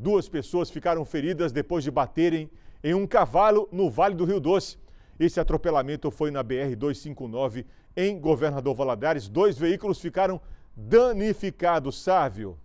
Duas pessoas ficaram feridas depois de baterem em um cavalo no Vale do Rio Doce. Esse atropelamento foi na BR-259, em Governador Valadares. Dois veículos ficaram danificados, Sávio.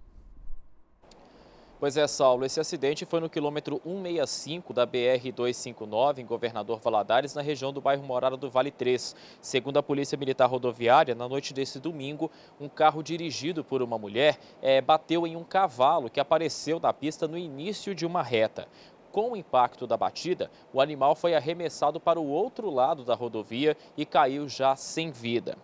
Pois é, Saulo, esse acidente foi no quilômetro 165 da BR-259, em Governador Valadares, na região do bairro Morada do Vale 3. Segundo a Polícia Militar Rodoviária, na noite desse domingo, um carro dirigido por uma mulher é, bateu em um cavalo que apareceu na pista no início de uma reta. Com o impacto da batida, o animal foi arremessado para o outro lado da rodovia e caiu já sem vida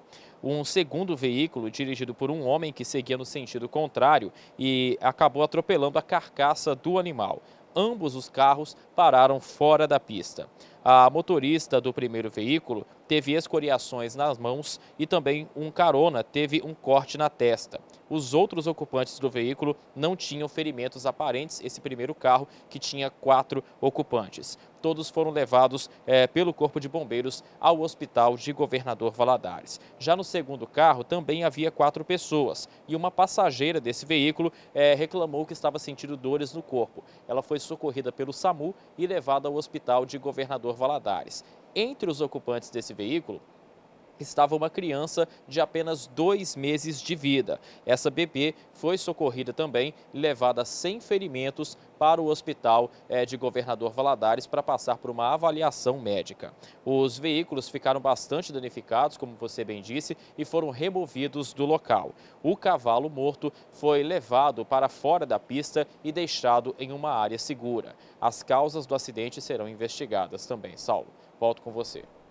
um segundo veículo dirigido por um homem que seguia no sentido contrário e acabou atropelando a carcaça do animal. Ambos os carros pararam fora da pista. A motorista do primeiro veículo teve escoriações nas mãos e também um carona teve um corte na testa. Os outros ocupantes do veículo não tinham ferimentos aparentes, esse primeiro carro que tinha quatro ocupantes. Todos foram levados é, pelo Corpo de Bombeiros ao Hospital de Governador Valadares. Já no segundo carro também havia quatro pessoas e uma passageira desse veículo é, reclamou que estava sentindo dores no corpo. Ela foi socorrida pelo SAMU e levada ao Hospital de Governador Valadares. Entre os ocupantes desse veículo, estava uma criança de apenas dois meses de vida. Essa bebê foi socorrida também e levada sem ferimentos para o hospital é, de Governador Valadares para passar por uma avaliação médica. Os veículos ficaram bastante danificados, como você bem disse, e foram removidos do local. O cavalo morto foi levado para fora da pista e deixado em uma área segura. As causas do acidente serão investigadas também. Saulo, volto com você.